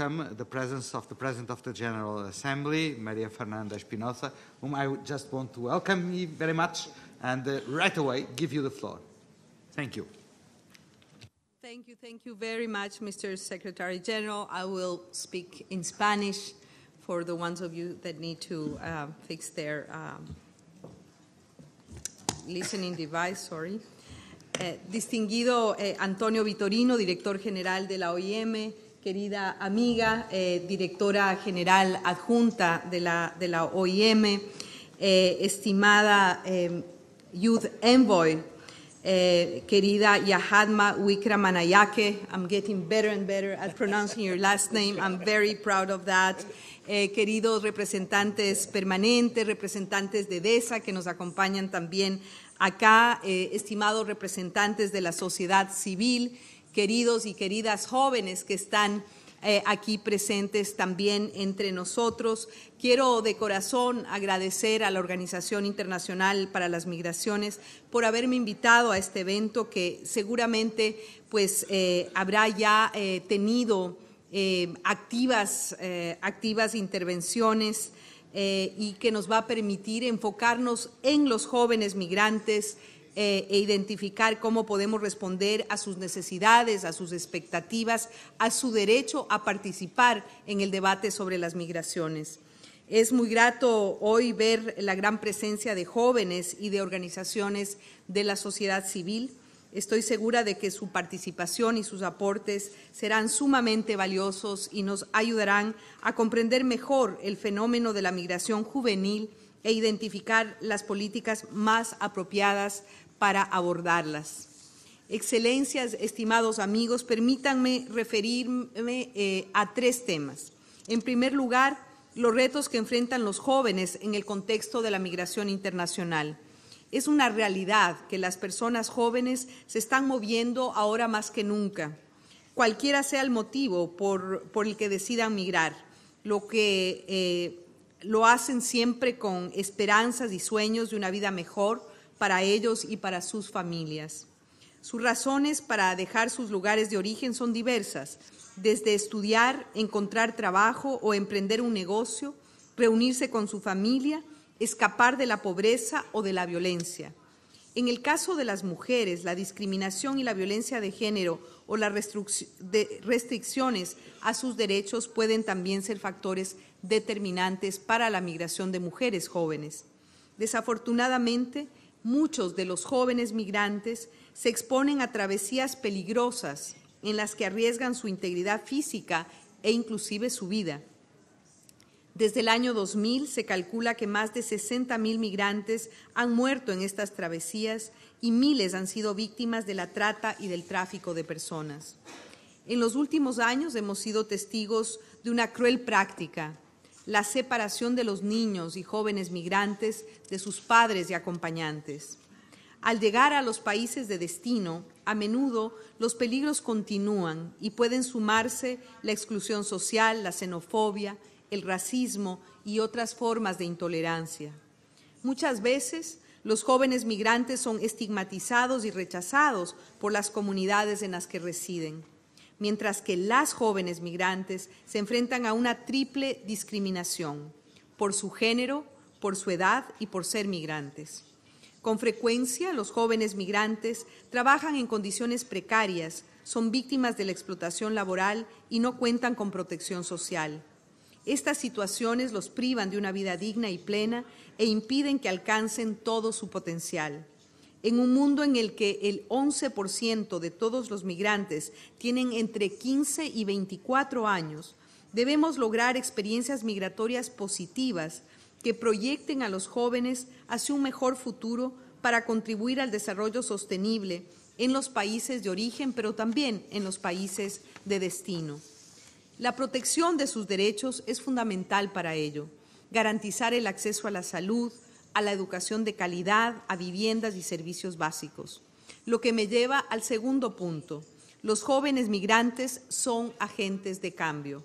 welcome the presence of the President of the General Assembly, Maria Fernanda Espinosa, whom I just want to welcome you very much and uh, right away give you the floor. Thank you. Thank you, thank you very much, Mr. Secretary General. I will speak in Spanish for the ones of you that need to uh, fix their um, listening device, sorry. Eh, distinguido eh, Antonio Vitorino, director general de la OIM, querida amiga, eh, directora general adjunta de la, OIM, eh, estimada eh, Youth Envoy, querida Yahadma Wikramanayake, I'm getting better and better at pronouncing your last name, I'm very proud of that. queridos representantes permanentes, representantes de DESA que nos acompañan también acá, estimados representantes de la sociedad civil, queridos y queridas jóvenes que están eh, aquí presentes también entre nosotros. Quiero de corazón agradecer a la Organización Internacional para las Migraciones por haberme invitado a este evento que seguramente pues eh, habrá ya eh, tenido activas, activas intervenciones y que nos va a permitir enfocarnos en los jóvenes migrantes eh, e identificar cómo podemos responder a sus necesidades, a sus expectativas, a su derecho a participar en el debate sobre las migraciones. Es muy grato hoy ver la gran presencia de jóvenes y de organizaciones de la sociedad civil. Estoy segura de que su participación y sus aportes serán sumamente valiosos y nos ayudarán a comprender mejor el fenómeno de la migración juvenil e identificar las políticas más apropiadas para abordarlas. Excelencias, estimados amigos, permítanme referirme eh, a tres temas. En primer lugar, los retos que enfrentan los jóvenes en el contexto de la migración internacional. Es una realidad que las personas jóvenes se están moviendo ahora más que nunca, cualquiera sea el motivo por, el que decidan migrar, lo que eh, lo hacen siempre con esperanzas y sueños de una vida mejor para ellos y para sus familias. Sus razones para dejar sus lugares de origen son diversas, desde estudiar, encontrar trabajo o emprender un negocio, reunirse con su familia, escapar de la pobreza o de la violencia. En el caso de las mujeres, la discriminación y la violencia de género o las restricciones a sus derechos pueden también ser factores determinantes para la migración de mujeres jóvenes. Desafortunadamente, muchos de los jóvenes migrantes se exponen a travesías peligrosas en las que arriesgan su integridad física e inclusive su vida. Desde el año 2000 se calcula que más de 60 mil migrantes han muerto en estas travesías y miles han sido víctimas de la trata y del tráfico de personas. En los últimos años hemos sido testigos de una cruel práctica la separación de los niños y jóvenes migrantes de sus padres y acompañantes. Al llegar a los países de destino, a menudo los peligros continúan y pueden sumarse la exclusión social, la xenofobia, el racismo y otras formas de intolerancia. Muchas veces los jóvenes migrantes son estigmatizados y rechazados por las comunidades en las que residen mientras que las jóvenes migrantes se enfrentan a una triple discriminación por su género, por su edad y por ser migrantes. Con frecuencia, los jóvenes migrantes trabajan en condiciones precarias, son víctimas de la explotación laboral y no cuentan con protección social. Estas situaciones los privan de una vida digna y plena e impiden que alcancen todo su potencial. En un mundo en el que el 11% de todos los migrantes tienen entre 15 y 24 años, debemos lograr experiencias migratorias positivas que proyecten a los jóvenes hacia un mejor futuro para contribuir al desarrollo sostenible en los países de origen, pero también en los países de destino. La protección de sus derechos es fundamental para ello. Garantizar el acceso a la salud, a la educación de calidad, a viviendas y servicios básicos. Lo que me lleva al segundo punto. Los jóvenes migrantes son agentes de cambio.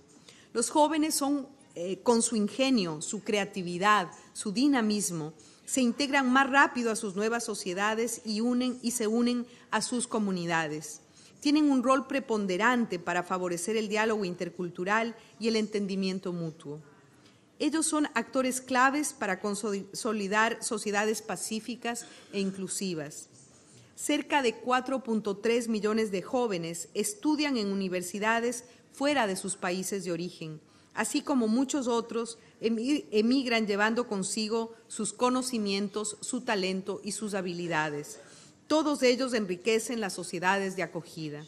Los jóvenes son, eh, con su ingenio, su creatividad, su dinamismo, se integran más rápido a sus nuevas sociedades y, unen, y se unen a sus comunidades. Tienen un rol preponderante para favorecer el diálogo intercultural y el entendimiento mutuo. Ellos son actores claves para consolidar sociedades pacíficas e inclusivas. Cerca de 4.3 millones de jóvenes estudian en universidades fuera de sus países de origen, así como muchos otros emigran llevando consigo sus conocimientos, su talento y sus habilidades. Todos ellos enriquecen las sociedades de acogida.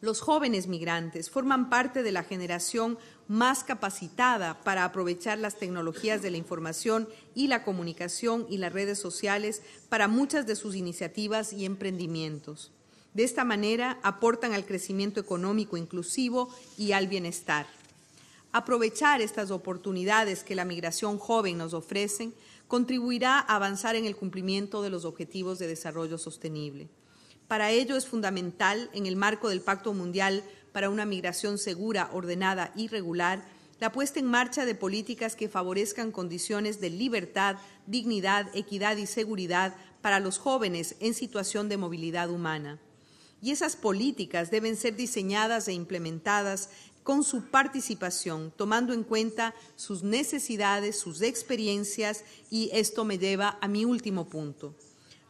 Los jóvenes migrantes forman parte de la generación más capacitada para aprovechar las tecnologías de la información y la comunicación y las redes sociales para muchas de sus iniciativas y emprendimientos. De esta manera aportan al crecimiento económico inclusivo y al bienestar. Aprovechar estas oportunidades que la migración joven nos ofrece contribuirá a avanzar en el cumplimiento de los Objetivos de Desarrollo Sostenible. Para ello es fundamental, en el marco del Pacto Mundial para una migración segura, ordenada y regular, la puesta en marcha de políticas que favorezcan condiciones de libertad, dignidad, equidad y seguridad para los jóvenes en situación de movilidad humana. Y esas políticas deben ser diseñadas e implementadas con su participación, tomando en cuenta sus necesidades, sus experiencias, y esto me lleva a mi último punto.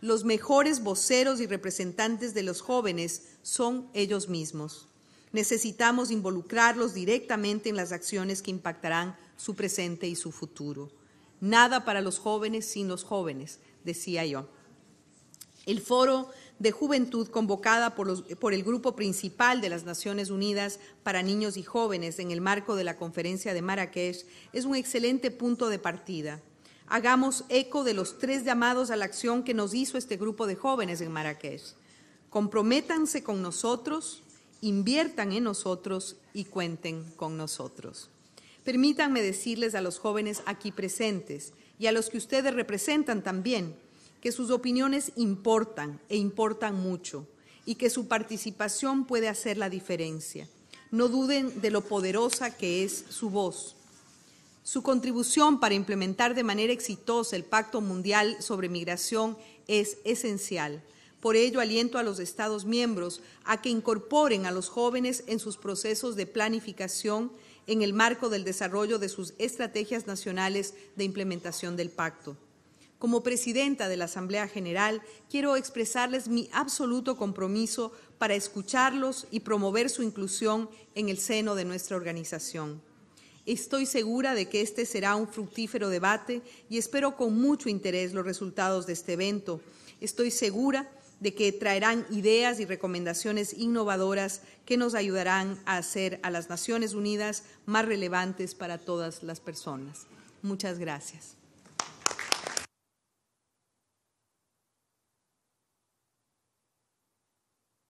Los mejores voceros y representantes de los jóvenes son ellos mismos. Necesitamos involucrarlos directamente en las acciones que impactarán su presente y su futuro. Nada para los jóvenes sin los jóvenes, decía yo. El foro de juventud convocada por, por, el Grupo Principal de las Naciones Unidas para Niños y Jóvenes en el marco de la Conferencia de Marrakech es un excelente punto de partida hagamos eco de los tres llamados a la acción que nos hizo este grupo de jóvenes en Marrakech. Comprométanse con nosotros, inviertan en nosotros y cuenten con nosotros. Permítanme decirles a los jóvenes aquí presentes y a los que ustedes representan también que sus opiniones importan e importan mucho y que su participación puede hacer la diferencia. No duden de lo poderosa que es su voz. Su contribución para implementar de manera exitosa el Pacto Mundial sobre Migración es esencial. Por ello, aliento a los Estados miembros a que incorporen a los jóvenes en sus procesos de planificación en el marco del desarrollo de sus estrategias nacionales de implementación del pacto. Como presidenta de la Asamblea General, quiero expresarles mi absoluto compromiso para escucharlos y promover su inclusión en el seno de nuestra organización. Estoy segura de que este será un fructífero debate y espero con mucho interés los resultados de este evento. Estoy segura de que traerán ideas y recomendaciones innovadoras que nos ayudarán a hacer a las Naciones Unidas más relevantes para todas las personas. Muchas gracias.